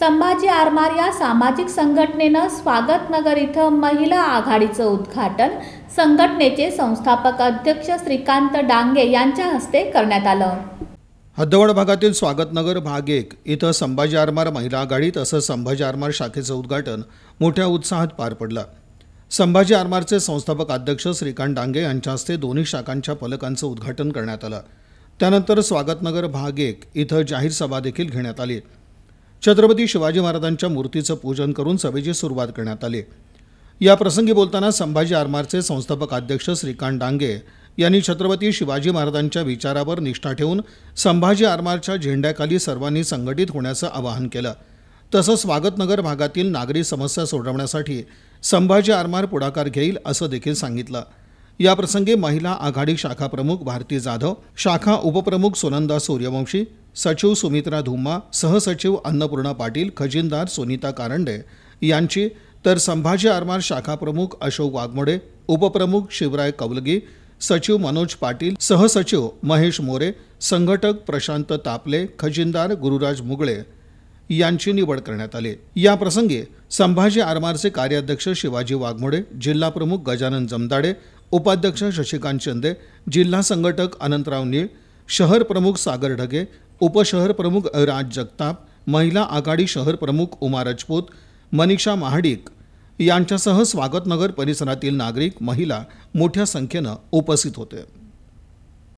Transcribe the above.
संभाजी आरमार या सामाजिक संघटनेनं स्वागतनगर इथं महिला आघाडीचं उद्घाटन संघटनेचे संस्थापक अध्यक्ष श्रीकांत डांगे यांच्या हस्ते करण्यात आलं हद्दवड भागातील स्वागतनगर भाग एक इथं संभाजी आरमार महिला आघाडी तसंच संभाजी आरमार शाखेचं उद्घाटन मोठ्या उत्साहात पार पडलं संभाजी आरमारचे संस्थापक अध्यक्ष श्रीकांत डांगे यांच्या हस्ते दोन्ही शाखांच्या फलकांचं उद्घाटन करण्यात आलं त्यानंतर स्वागतनगर भाग एक इथं जाहीर सभा देखील घेण्यात आली छत्रपती शिवाजी महाराजांच्या मूर्तीचं पूजन करून सभेची सुरुवात करण्यात आली या प्रसंगी बोलताना संभाजी आरमारचे संस्थापक अध्यक्ष श्रीकांत डांगे यांनी छत्रपती शिवाजी महाराजांच्या विचारावर निष्ठा ठेवून संभाजी आरमारच्या झेंड्याखाली सर्वांनी संघटित होण्याचं आवाहन केलं तसंच स्वागतनगर भागातील नागरी समस्या सोडवण्यासाठी संभाजी आरमार पुढाकार घेईल असं देखील सांगितलं याप्रसंगी महिला आघाडी शाखा प्रमुख भारती जाधव शाखा उपप्रमुख सोनंदा सूर्यवंशी सचिव सुमित्रा धुम्मा सहसचिव अन्नपूर्णा पाटील खजिनदार सुनीता कारंडे यांची तर संभाजी आरमार शाखा प्रमुख अशोक वाघमोडे उपप्रमुख शिवराय कवलगी सचिव मनोज पाटील सहसचिव महेश मोरे संघटक प्रशांत तापले खजिनदार गुरुराज मुगळे यांची निवड करण्यात आली या प्रसंगी संभाजी आरमारचे कार्याध्यक्ष शिवाजी वाघमोडे जिल्हाप्रमुख गजानन जमदाडे उपाध्यक्ष शशिकांत शिंदे जिल्हा संघटक अनंतराव नीळ शहर प्रमुख सागर ढगे उपशहर प्रमुख राज जगताप महिला आघाडी शहर प्रमुख उमा राजपूत मनीषा महाडिक यांच्यासह स्वागतनगर परिसरातील नागरिक महिला मोठ्या संख्येनं उपस्थित होते